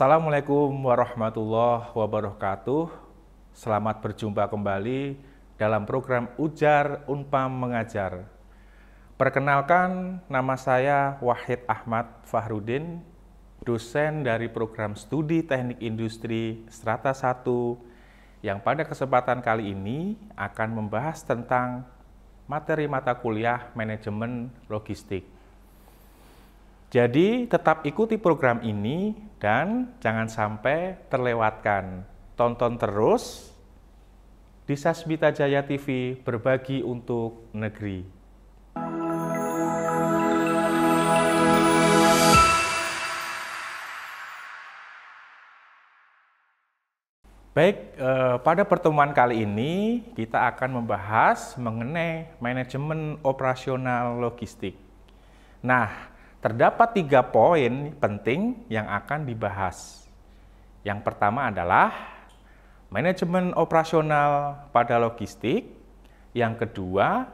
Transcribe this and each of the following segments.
Assalamualaikum warahmatullahi wabarakatuh. Selamat berjumpa kembali dalam program Ujar Unpam Mengajar. Perkenalkan, nama saya Wahid Ahmad Fahrudin, dosen dari program studi Teknik Industri Strata 1 yang pada kesempatan kali ini akan membahas tentang materi mata kuliah manajemen logistik. Jadi tetap ikuti program ini dan jangan sampai terlewatkan. Tonton terus di Sasbita Jaya TV berbagi untuk negeri. Baik, eh, pada pertemuan kali ini kita akan membahas mengenai manajemen operasional logistik. Nah, Terdapat tiga poin penting yang akan dibahas. Yang pertama adalah manajemen operasional pada logistik. Yang kedua,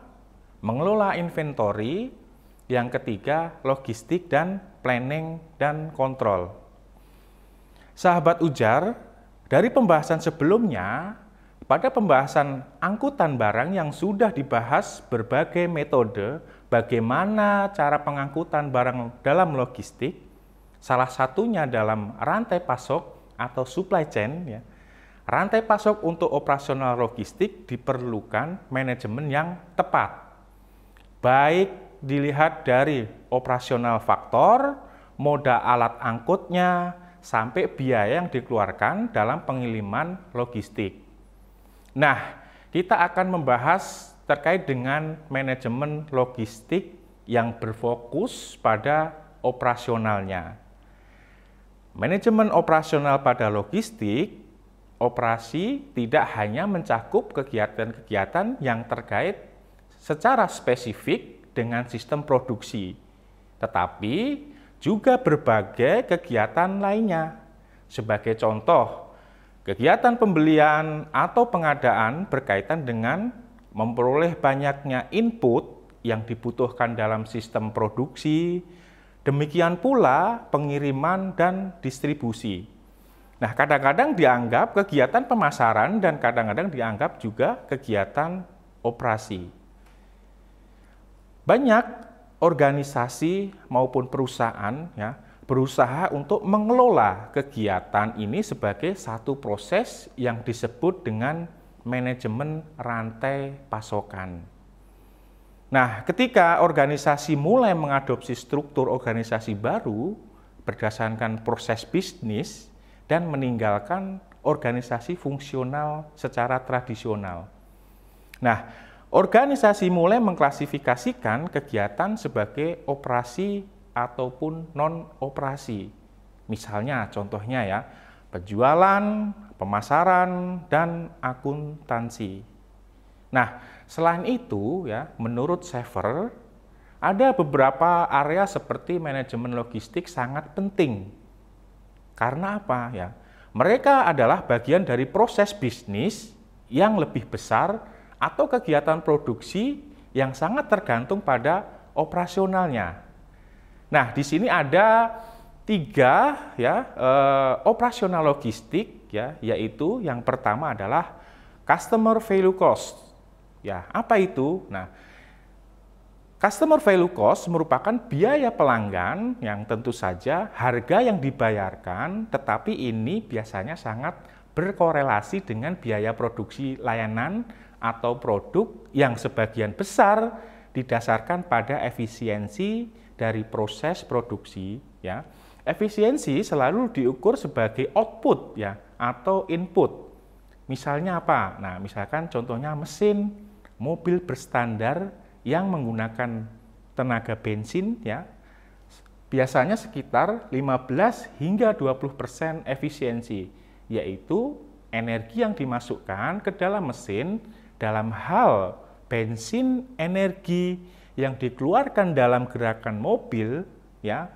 mengelola inventory. Yang ketiga, logistik dan planning dan kontrol. Sahabat ujar, dari pembahasan sebelumnya, pada pembahasan angkutan barang yang sudah dibahas berbagai metode bagaimana cara pengangkutan barang dalam logistik, salah satunya dalam rantai pasok atau supply chain. Ya. Rantai pasok untuk operasional logistik diperlukan manajemen yang tepat, baik dilihat dari operasional faktor, moda alat angkutnya, sampai biaya yang dikeluarkan dalam pengiriman logistik. Nah, kita akan membahas terkait dengan manajemen logistik yang berfokus pada operasionalnya. Manajemen operasional pada logistik, operasi tidak hanya mencakup kegiatan-kegiatan yang terkait secara spesifik dengan sistem produksi, tetapi juga berbagai kegiatan lainnya. Sebagai contoh, kegiatan pembelian atau pengadaan berkaitan dengan memperoleh banyaknya input yang dibutuhkan dalam sistem produksi, demikian pula pengiriman dan distribusi. Nah, kadang-kadang dianggap kegiatan pemasaran dan kadang-kadang dianggap juga kegiatan operasi. Banyak organisasi maupun perusahaan ya berusaha untuk mengelola kegiatan ini sebagai satu proses yang disebut dengan manajemen rantai pasokan. Nah, ketika organisasi mulai mengadopsi struktur organisasi baru berdasarkan proses bisnis dan meninggalkan organisasi fungsional secara tradisional. Nah, organisasi mulai mengklasifikasikan kegiatan sebagai operasi ataupun non-operasi. Misalnya, contohnya ya, penjualan, pemasaran, dan akuntansi. Nah, selain itu ya, menurut Sever, ada beberapa area seperti manajemen logistik sangat penting. Karena apa ya? Mereka adalah bagian dari proses bisnis yang lebih besar atau kegiatan produksi yang sangat tergantung pada operasionalnya. Nah, di sini ada tiga ya eh, operasional logistik ya, yaitu yang pertama adalah customer value cost. Ya, apa itu? Nah, Customer value cost merupakan biaya pelanggan yang tentu saja harga yang dibayarkan, tetapi ini biasanya sangat berkorelasi dengan biaya produksi layanan atau produk yang sebagian besar didasarkan pada efisiensi dari proses produksi ya. Efisiensi selalu diukur sebagai output ya atau input. Misalnya apa? Nah, misalkan contohnya mesin mobil berstandar yang menggunakan tenaga bensin ya biasanya sekitar 15 hingga 20% efisiensi, yaitu energi yang dimasukkan ke dalam mesin dalam hal bensin energi yang dikeluarkan dalam gerakan mobil ya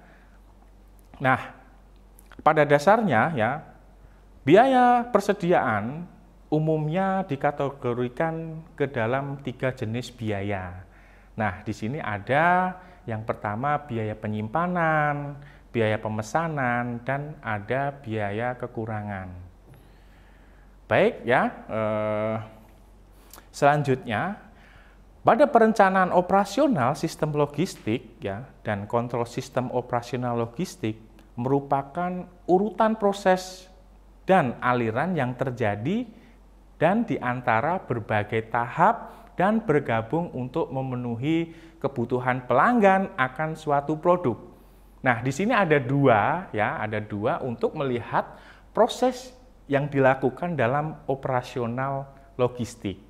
Nah, pada dasarnya ya, biaya persediaan umumnya dikategorikan ke dalam tiga jenis biaya. Nah, di sini ada yang pertama biaya penyimpanan, biaya pemesanan, dan ada biaya kekurangan. Baik ya, eh, selanjutnya pada perencanaan operasional sistem logistik ya dan kontrol sistem operasional logistik merupakan urutan proses dan aliran yang terjadi dan di antara berbagai tahap dan bergabung untuk memenuhi kebutuhan pelanggan akan suatu produk. Nah, di sini ada dua ya, ada dua untuk melihat proses yang dilakukan dalam operasional logistik.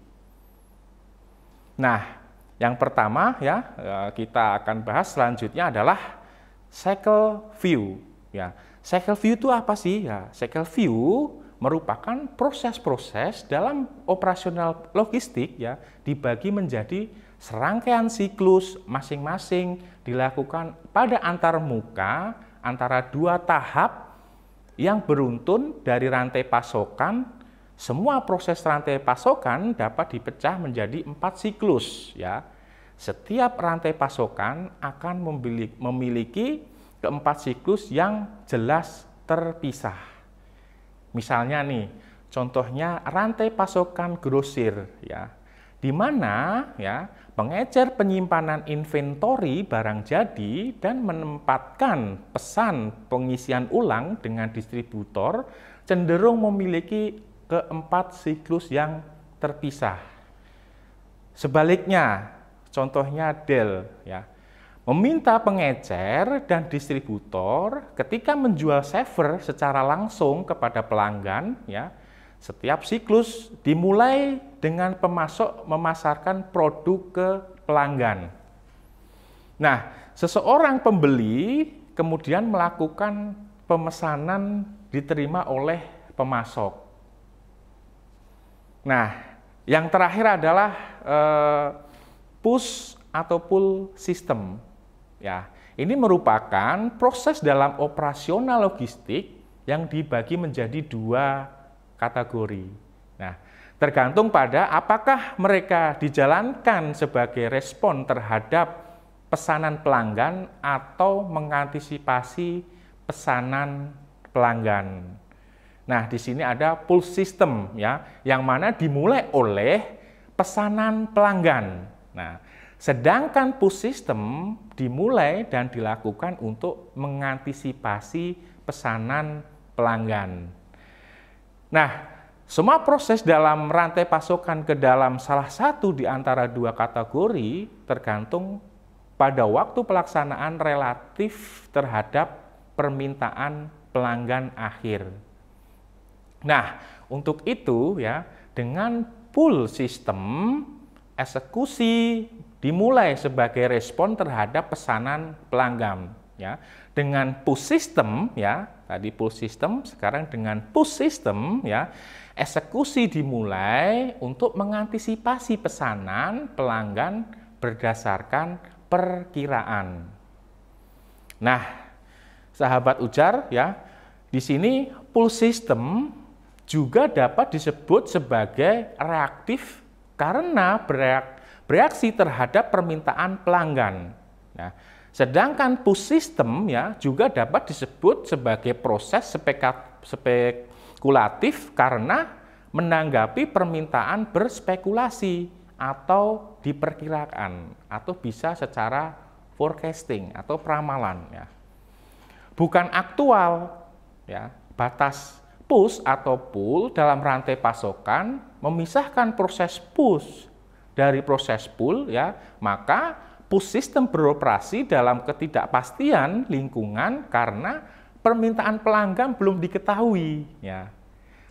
Nah, yang pertama ya eh, kita akan bahas selanjutnya adalah cycle view Ya, cycle view itu apa sih? Ya, cycle view merupakan proses-proses dalam operasional logistik ya dibagi menjadi serangkaian siklus masing-masing dilakukan pada antar muka antara dua tahap yang beruntun dari rantai pasokan semua proses rantai pasokan dapat dipecah menjadi empat siklus ya setiap rantai pasokan akan memiliki keempat siklus yang jelas terpisah. Misalnya nih, contohnya rantai pasokan grosir ya. Di mana ya pengecer penyimpanan inventori barang jadi dan menempatkan pesan pengisian ulang dengan distributor cenderung memiliki keempat siklus yang terpisah. Sebaliknya, contohnya Dell ya. Meminta pengecer dan distributor ketika menjual saver secara langsung kepada pelanggan ya, setiap siklus dimulai dengan pemasok memasarkan produk ke pelanggan. Nah, seseorang pembeli kemudian melakukan pemesanan diterima oleh pemasok. Nah, yang terakhir adalah eh, push atau pull system. Ya, ini merupakan proses dalam operasional logistik yang dibagi menjadi dua kategori. Nah, tergantung pada apakah mereka dijalankan sebagai respon terhadap pesanan pelanggan atau mengantisipasi pesanan pelanggan. Nah, di sini ada pull system ya, yang mana dimulai oleh pesanan pelanggan. Nah, Sedangkan push system dimulai dan dilakukan untuk mengantisipasi pesanan pelanggan. Nah, semua proses dalam rantai pasokan ke dalam salah satu di antara dua kategori tergantung pada waktu pelaksanaan relatif terhadap permintaan pelanggan akhir. Nah, untuk itu ya, dengan pull system, eksekusi dimulai sebagai respon terhadap pesanan pelanggan ya dengan push system ya tadi push system sekarang dengan push system ya eksekusi dimulai untuk mengantisipasi pesanan pelanggan berdasarkan perkiraan nah sahabat ujar ya di sini pull system juga dapat disebut sebagai reaktif karena bereak bereaksi terhadap permintaan pelanggan. Nah, sedangkan push system ya juga dapat disebut sebagai proses spekulatif karena menanggapi permintaan berspekulasi atau diperkirakan atau bisa secara forecasting atau peramalan ya. Bukan aktual ya, batas push atau pull dalam rantai pasokan memisahkan proses push dari proses pool ya, maka push system beroperasi dalam ketidakpastian lingkungan karena permintaan pelanggan belum diketahui ya.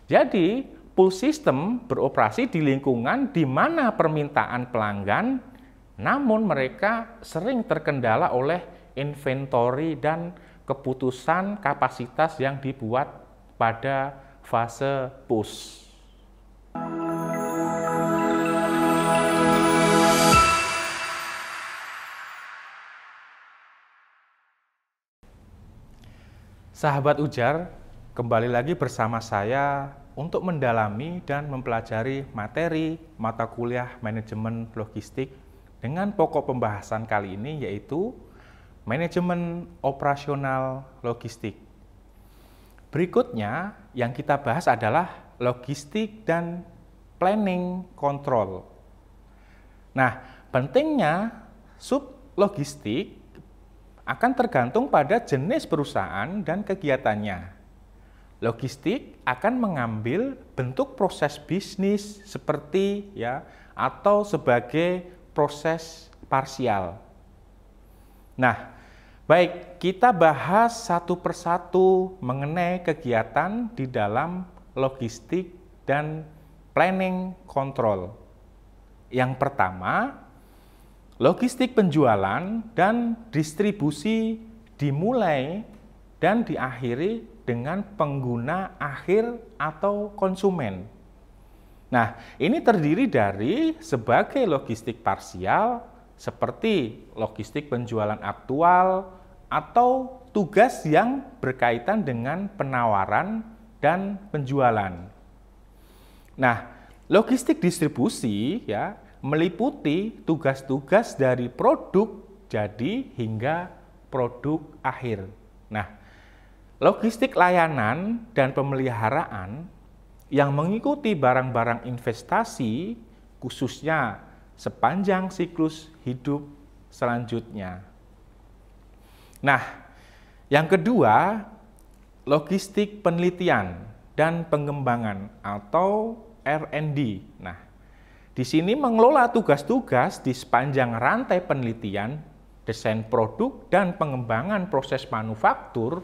Jadi pool system beroperasi di lingkungan di mana permintaan pelanggan namun mereka sering terkendala oleh inventory dan keputusan kapasitas yang dibuat pada fase push. Sahabat Ujar, kembali lagi bersama saya untuk mendalami dan mempelajari materi mata kuliah manajemen logistik dengan pokok pembahasan kali ini yaitu manajemen operasional logistik. Berikutnya yang kita bahas adalah logistik dan planning control. Nah, pentingnya sub logistik akan tergantung pada jenis perusahaan dan kegiatannya. Logistik akan mengambil bentuk proses bisnis seperti ya atau sebagai proses parsial. Nah, baik, kita bahas satu persatu mengenai kegiatan di dalam logistik dan planning control. Yang pertama, logistik penjualan dan distribusi dimulai dan diakhiri dengan pengguna akhir atau konsumen. Nah, ini terdiri dari sebagai logistik parsial seperti logistik penjualan aktual atau tugas yang berkaitan dengan penawaran dan penjualan. Nah, logistik distribusi ya meliputi tugas-tugas dari produk jadi hingga produk akhir. Nah, logistik layanan dan pemeliharaan yang mengikuti barang-barang investasi khususnya sepanjang siklus hidup selanjutnya. Nah, yang kedua, logistik penelitian dan pengembangan atau R&D. Nah, di sini mengelola tugas-tugas di sepanjang rantai penelitian, desain produk dan pengembangan proses manufaktur,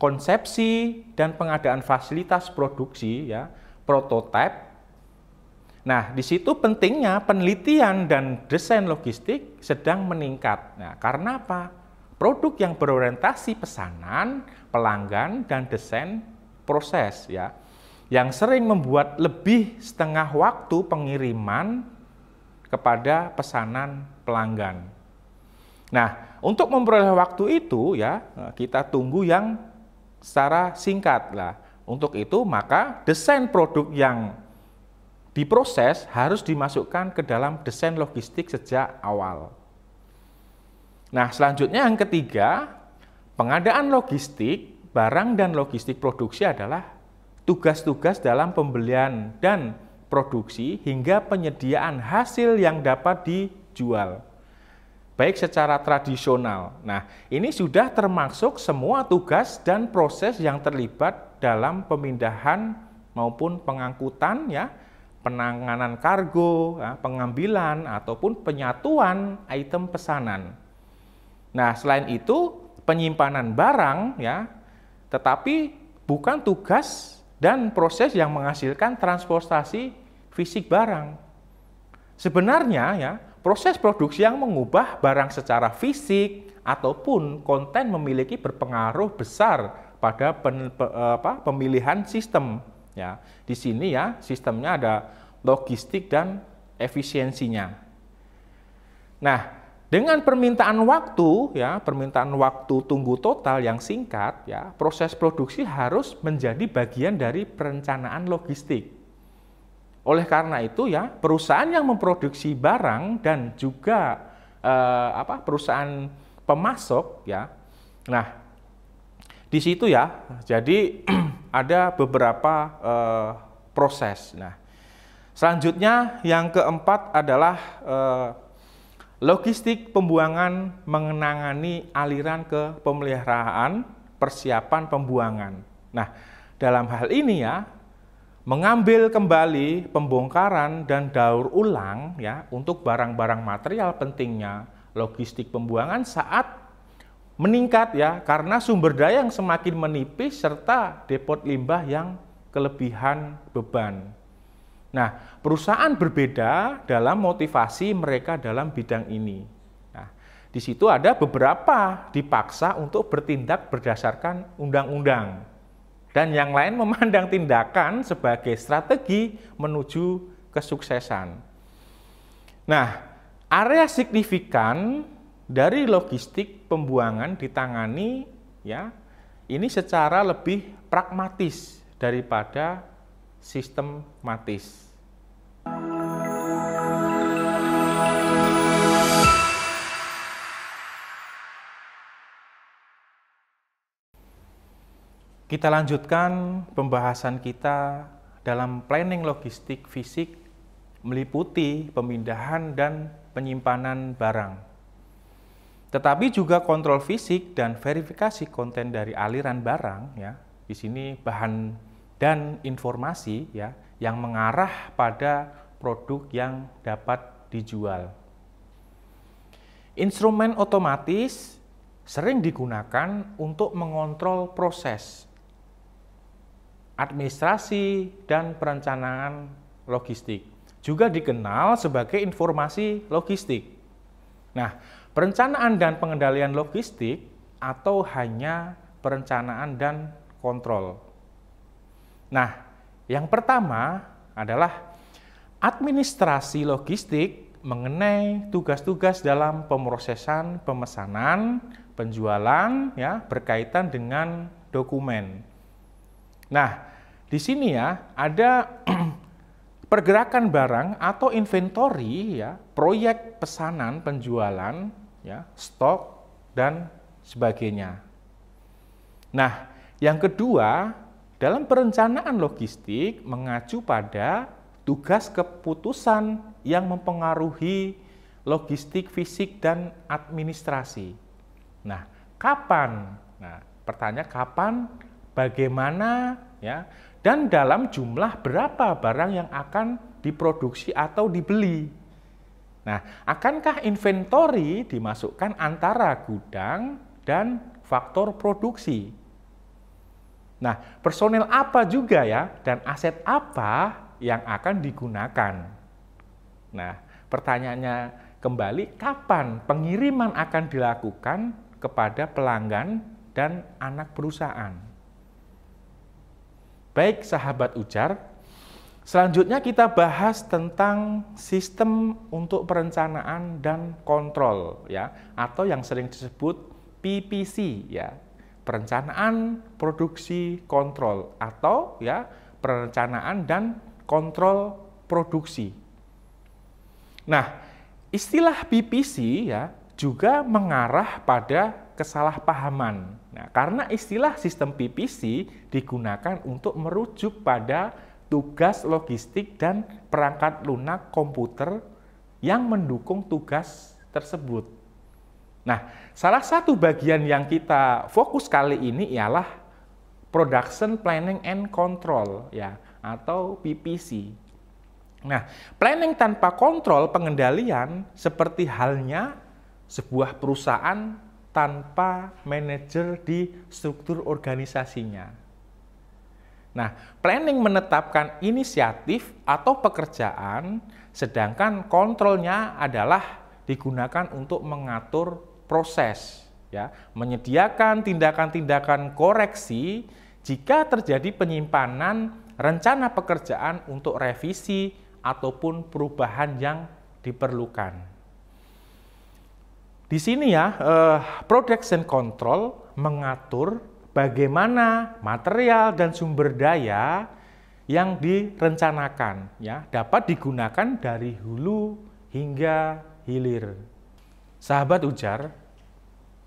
konsepsi dan pengadaan fasilitas produksi ya, prototipe. Nah, di situ pentingnya penelitian dan desain logistik sedang meningkat. Nah, karena apa? Produk yang berorientasi pesanan, pelanggan dan desain proses ya yang sering membuat lebih setengah waktu pengiriman kepada pesanan pelanggan. Nah, untuk memperoleh waktu itu ya, eh, kita tunggu yang secara singkat lah. Untuk itu maka desain produk yang diproses harus dimasukkan ke dalam desain logistik sejak awal. Nah, selanjutnya yang ketiga, pengadaan logistik, barang dan logistik produksi adalah tugas-tugas dalam pembelian dan produksi hingga penyediaan hasil yang dapat dijual baik secara tradisional. Nah, ini sudah termasuk semua tugas dan proses yang terlibat dalam pemindahan maupun pengangkutan ya, penanganan kargo, ya, pengambilan ataupun penyatuan item pesanan. Nah, selain itu penyimpanan barang ya, tetapi bukan tugas dan proses yang menghasilkan transportasi fisik barang. Sebenarnya ya, proses produksi yang mengubah barang secara fisik ataupun konten memiliki berpengaruh besar pada pen, pe, eh, apa, pemilihan sistem ya. Di sini ya, sistemnya ada logistik dan efisiensinya. Nah, dengan permintaan waktu ya, permintaan waktu tunggu total yang singkat ya, proses produksi harus menjadi bagian dari perencanaan logistik. Oleh karena itu ya, perusahaan yang memproduksi barang dan juga eh, apa perusahaan pemasok ya. Nah, di situ ya. Jadi ada beberapa eh, proses. Nah, selanjutnya yang keempat adalah eh, Logistik pembuangan mengenangani aliran ke pemeliharaan, persiapan pembuangan. Nah, dalam hal ini ya, mengambil kembali pembongkaran dan daur ulang ya untuk barang-barang material pentingnya logistik pembuangan saat meningkat ya karena sumber daya yang semakin menipis serta depot limbah yang kelebihan beban. Nah, perusahaan berbeda dalam motivasi mereka dalam bidang ini. Nah, di situ ada beberapa dipaksa untuk bertindak berdasarkan undang-undang. Dan yang lain memandang tindakan sebagai strategi menuju kesuksesan. Nah, area signifikan dari logistik pembuangan ditangani ya ini secara lebih pragmatis daripada sistematis. Kita lanjutkan pembahasan kita dalam planning logistik fisik meliputi pemindahan dan penyimpanan barang. Tetapi juga kontrol fisik dan verifikasi konten dari aliran barang ya. Di sini bahan dan informasi ya yang mengarah pada produk yang dapat dijual. Instrumen otomatis sering digunakan untuk mengontrol proses administrasi dan perencanaan logistik. Juga dikenal sebagai informasi logistik. Nah, perencanaan dan pengendalian logistik atau hanya perencanaan dan kontrol. Nah, yang pertama adalah administrasi logistik mengenai tugas-tugas dalam pemrosesan pemesanan, penjualan ya berkaitan dengan dokumen. Nah, di sini ya ada pergerakan barang atau inventory ya, proyek pesanan, penjualan ya, stok dan sebagainya. Nah, yang kedua dalam perencanaan logistik mengacu pada tugas keputusan yang mempengaruhi logistik fisik dan administrasi. Nah, kapan? Nah, pertanyaan kapan, bagaimana, ya, dan dalam jumlah berapa barang yang akan diproduksi atau dibeli. Nah, akankah inventory dimasukkan antara gudang dan faktor produksi? Nah, personel apa juga ya dan aset apa yang akan digunakan? Nah, pertanyaannya kembali kapan pengiriman akan dilakukan kepada pelanggan dan anak perusahaan? Baik, sahabat ujar, selanjutnya kita bahas tentang sistem untuk perencanaan dan kontrol ya atau yang sering disebut PPC ya perencanaan, produksi, kontrol atau ya perencanaan dan kontrol produksi. Nah, istilah PPC ya juga mengarah pada kesalahpahaman. Nah, karena istilah sistem PPC digunakan untuk merujuk pada tugas logistik dan perangkat lunak komputer yang mendukung tugas tersebut. Nah, salah satu bagian yang kita fokus kali ini ialah production planning and control ya atau PPC. Nah, planning tanpa kontrol pengendalian seperti halnya sebuah perusahaan tanpa manajer di struktur organisasinya. Nah, planning menetapkan inisiatif atau pekerjaan, sedangkan kontrolnya adalah digunakan untuk mengatur proses ya, menyediakan tindakan-tindakan koreksi jika terjadi penyimpanan rencana pekerjaan untuk revisi ataupun perubahan yang diperlukan. Di sini ya, eh, production control mengatur bagaimana material dan sumber daya yang direncanakan ya dapat digunakan dari hulu hingga hilir. Sahabat ujar,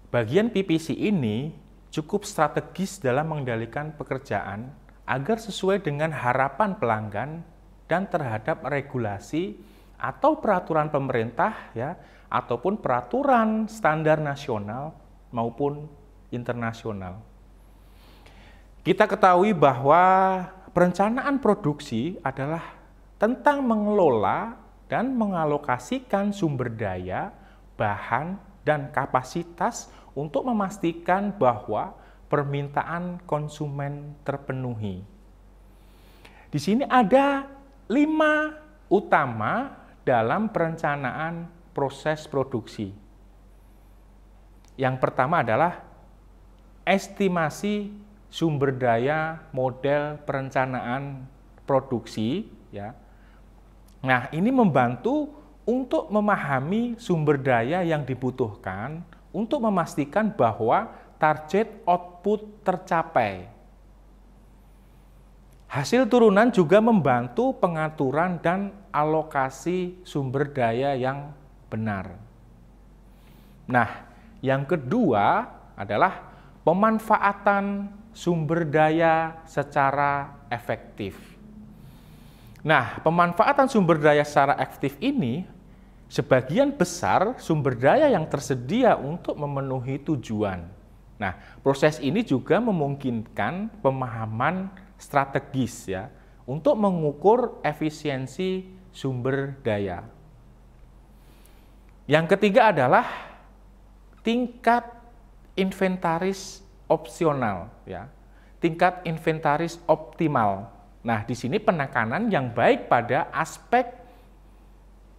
bagian PPC ini cukup strategis dalam mengendalikan pekerjaan agar sesuai dengan harapan pelanggan dan terhadap regulasi atau peraturan pemerintah ya ataupun peraturan standar nasional maupun internasional. Kita ketahui bahwa perencanaan produksi adalah tentang mengelola dan mengalokasikan sumber daya bahan, dan kapasitas untuk memastikan bahwa permintaan konsumen terpenuhi. Di sini ada lima utama dalam perencanaan proses produksi. Yang pertama adalah estimasi sumber daya model perencanaan produksi ya. Nah, ini membantu untuk memahami sumber daya yang dibutuhkan untuk memastikan bahwa target output tercapai. Hasil turunan juga membantu pengaturan dan alokasi sumber daya yang benar. Nah, yang kedua adalah pemanfaatan sumber daya secara efektif. Nah, pemanfaatan sumber daya secara efektif ini sebagian besar sumber daya yang tersedia untuk memenuhi tujuan. Nah, proses ini juga memungkinkan pemahaman strategis ya untuk mengukur efisiensi sumber daya. Yang ketiga adalah tingkat inventaris opsional ya. Tingkat inventaris optimal. Nah, di sini penekanan yang baik pada aspek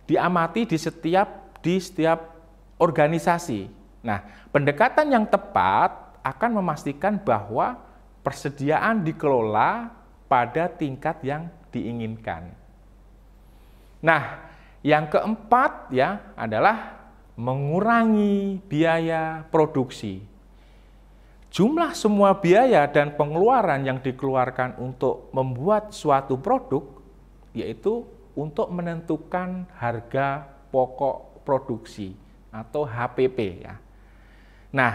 diamati di setiap di setiap organisasi. Nah, pendekatan yang tepat akan memastikan bahwa persediaan dikelola pada tingkat yang diinginkan. Nah, yang keempat ya adalah mengurangi biaya produksi. Jumlah semua biaya dan pengeluaran yang dikeluarkan untuk membuat suatu produk yaitu untuk menentukan harga pokok produksi atau HPP ya. Nah,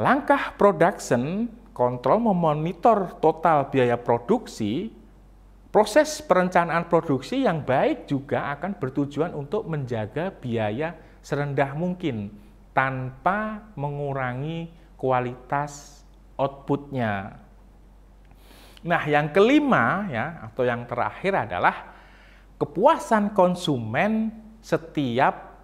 langkah production kontrol memonitor total biaya produksi, proses perencanaan produksi yang baik juga akan bertujuan untuk menjaga biaya serendah mungkin tanpa mengurangi kualitas outputnya. Nah, yang kelima ya atau yang terakhir adalah kepuasan konsumen setiap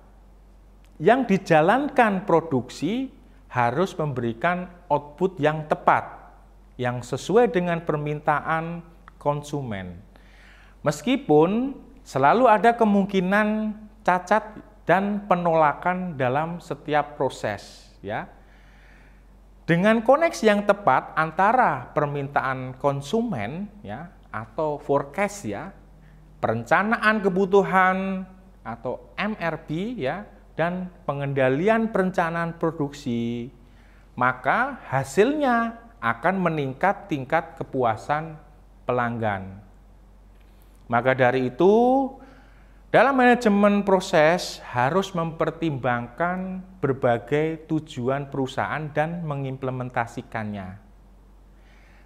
yang dijalankan produksi harus memberikan output yang tepat, yang sesuai dengan permintaan konsumen. Meskipun selalu ada kemungkinan cacat dan penolakan dalam setiap proses, ya. Dengan koneksi yang tepat antara permintaan konsumen ya atau forecast ya perencanaan kebutuhan atau MRP ya dan pengendalian perencanaan produksi, maka hasilnya akan meningkat tingkat kepuasan pelanggan. Maka dari itu, dalam manajemen proses harus mempertimbangkan berbagai tujuan perusahaan dan mengimplementasikannya.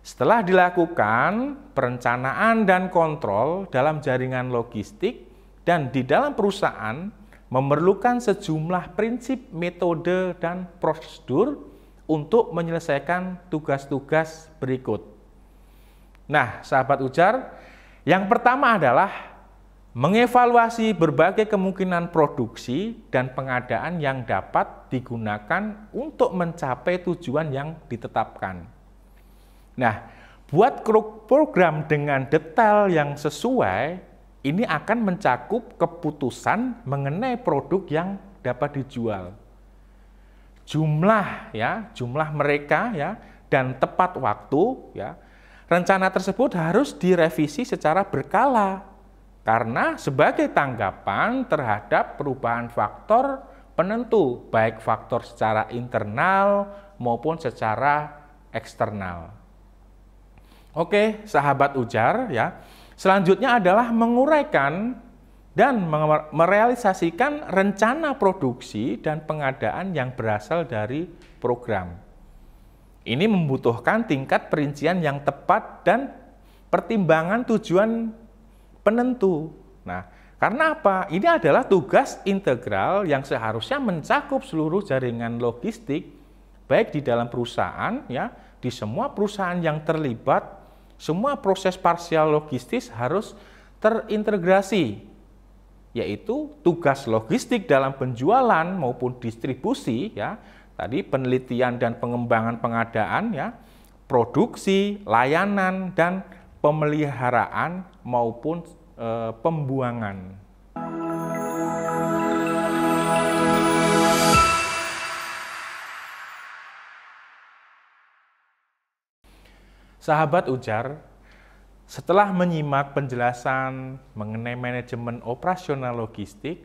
Setelah dilakukan perencanaan dan kontrol dalam jaringan logistik dan di dalam perusahaan memerlukan sejumlah prinsip, metode, dan prosedur untuk menyelesaikan tugas-tugas berikut. Nah, sahabat ujar, yang pertama adalah mengevaluasi berbagai kemungkinan produksi dan pengadaan yang dapat digunakan untuk mencapai tujuan yang ditetapkan. Nah, buat program dengan detail yang sesuai, ini akan mencakup keputusan mengenai produk yang dapat dijual. Jumlah ya, jumlah mereka ya dan tepat waktu ya. Rencana tersebut harus direvisi secara berkala karena sebagai tanggapan terhadap perubahan faktor penentu baik faktor secara internal maupun secara eksternal. Oke, sahabat ujar ya. Selanjutnya adalah menguraikan dan merealisasikan rencana produksi dan pengadaan yang berasal dari program. Ini membutuhkan tingkat perincian yang tepat dan pertimbangan tujuan penentu. Nah, karena apa? Ini adalah tugas integral yang seharusnya mencakup seluruh jaringan logistik baik di dalam perusahaan ya, di semua perusahaan yang terlibat semua proses parsial logistis harus terintegrasi, yaitu tugas logistik dalam penjualan maupun distribusi, ya tadi penelitian dan pengembangan pengadaan, ya produksi, layanan dan pemeliharaan maupun e, pembuangan. Sahabat Ujar, setelah menyimak penjelasan mengenai manajemen operasional logistik,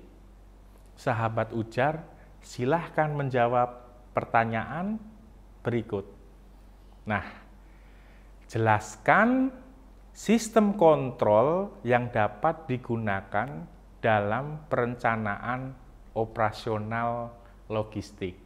sahabat Ujar silahkan menjawab pertanyaan berikut. Nah, jelaskan sistem kontrol yang dapat digunakan dalam perencanaan operasional logistik.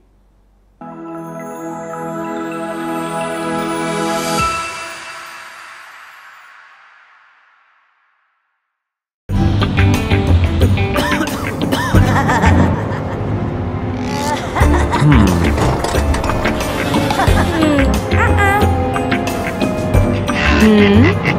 嗯。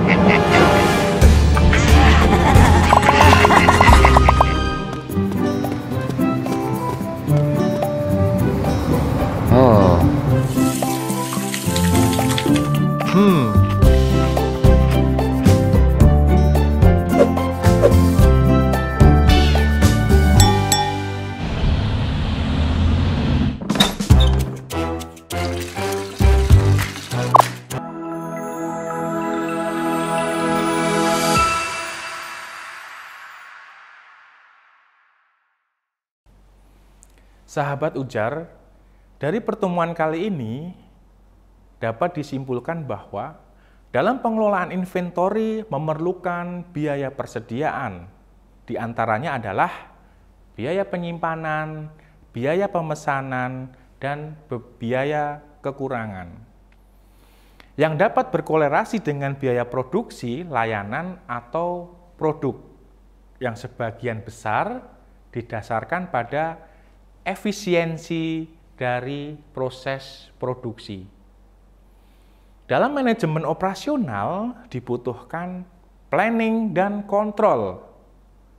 sahabat ujar, dari pertemuan kali ini dapat disimpulkan bahwa dalam pengelolaan inventory memerlukan biaya persediaan. Di antaranya adalah biaya penyimpanan, biaya pemesanan, dan biaya kekurangan. Yang dapat berkolerasi dengan biaya produksi, layanan, atau produk yang sebagian besar didasarkan pada efisiensi dari proses produksi. Dalam manajemen operasional dibutuhkan planning dan kontrol.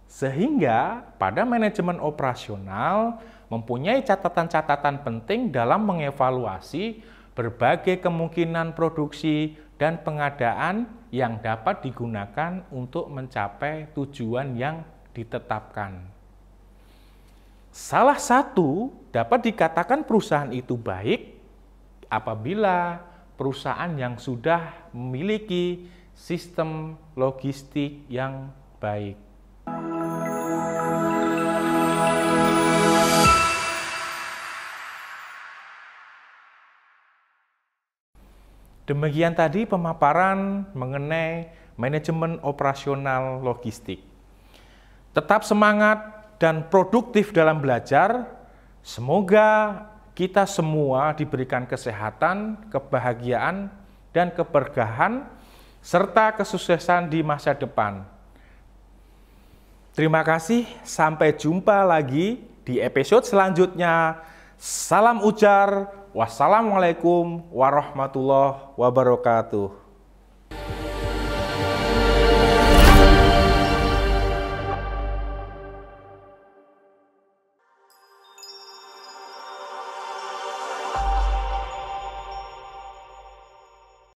Sehingga pada manajemen operasional mempunyai catatan-catatan penting dalam mengevaluasi berbagai kemungkinan produksi dan pengadaan yang dapat digunakan untuk mencapai tujuan yang ditetapkan. Salah satu dapat dikatakan perusahaan itu baik apabila perusahaan yang sudah memiliki sistem logistik yang baik. Demikian tadi pemaparan mengenai manajemen operasional logistik. Tetap semangat dan produktif dalam belajar. Semoga kita semua diberikan kesehatan, kebahagiaan, dan keberkahan, serta kesuksesan di masa depan. Terima kasih, sampai jumpa lagi di episode selanjutnya. Salam ujar, wassalamualaikum warahmatullahi wabarakatuh.